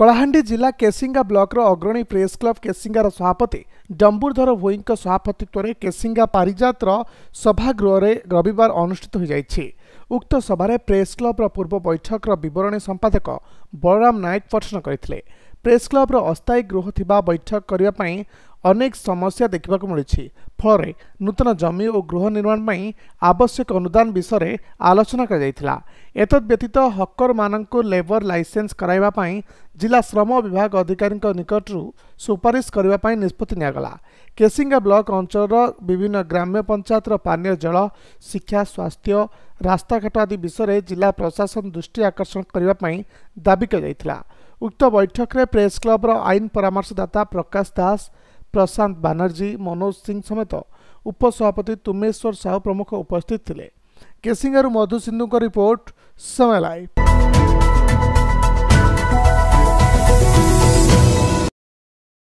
କଳାହାଣ୍ଡି ଜିଲ୍ଲା କେସିଙ୍ଗା ବ୍ଲକର ଅଗ୍ରଣୀ ପ୍ରେସ୍ କ୍ଲବ୍ କେସିଙ୍ଗାର ସଭାପତି ଡମ୍ବୁରଧର ଭୋଇଙ୍କ ସଭାପତିତ୍ୱରେ କେସିଙ୍ଗା ପାରିଜାତର ସଭାଗୃହରେ ରବିବାର ଅନୁଷ୍ଠିତ ହୋଇଯାଇଛି ଉକ୍ତ ସଭାରେ ପ୍ରେସ୍ କ୍ଲବ୍ର ପୂର୍ବ ବୈଠକର ବିବରଣୀ ସମ୍ପାଦକ ବଳରାମ ନାୟକ ପ୍ରଶ୍ନ କରିଥିଲେ ପ୍ରେସ୍ କ୍ଲବ୍ର ଅସ୍ଥାୟୀ ଗୃହ ଥିବା ବୈଠକ କରିବା ପାଇଁ ଅନେକ ସମସ୍ୟା ଦେଖିବାକୁ ମିଳୁଛି ଫଳରେ ନୂତନ ଜମି ଓ ଗୃହ ନିର୍ମାଣ ପାଇଁ ଆବଶ୍ୟକ ଅନୁଦାନ ବିଷୟରେ ଆଲୋଚନା କରାଯାଇଥିଲା ଏତଦ୍ବ୍ୟତୀତ ହକରମାନଙ୍କୁ ଲେବର ଲାଇସେନ୍ସ କରାଇବା ପାଇଁ ଜିଲ୍ଲା ଶ୍ରମ ବିଭାଗ ଅଧିକାରୀଙ୍କ ନିକଟରୁ ସୁପାରିଶ କରିବା ପାଇଁ ନିଷ୍ପତ୍ତି ନିଆଗଲା କେସିଙ୍ଗା ବ୍ଲକ ଅଞ୍ଚଳର ବିଭିନ୍ନ ଗ୍ରାମ୍ୟ ପଞ୍ଚାୟତର ପାନୀୟ ଜଳ ଶିକ୍ଷା ସ୍ୱାସ୍ଥ୍ୟ ରାସ୍ତାଘାଟ ଆଦି ବିଷୟରେ ଜିଲ୍ଲା ପ୍ରଶାସନ ଦୃଷ୍ଟି ଆକର୍ଷଣ କରିବା ପାଇଁ ଦାବି କରାଯାଇଥିଲା ଉକ୍ତ ବୈଠକରେ ପ୍ରେସ୍ କ୍ଲବର ଆଇନ ପରାମର୍ଶଦାତା ପ୍ରକାଶ ଦାସ ପ୍ରଶାନ୍ତ ବାନାର୍ଜୀ ମନୋଜ ସିଂ ସମେତ ଉପସଭାପତି ତୁମେଶ୍ୱର ସାହୁ ପ୍ରମୁଖ ଉପସ୍ଥିତ ଥିଲେ କେସିଙ୍ଗାରୁ ମଧୁସିନ୍ଧୁଙ୍କ ରିପୋର୍ଟ ସମୟ ଲାଇଭ୍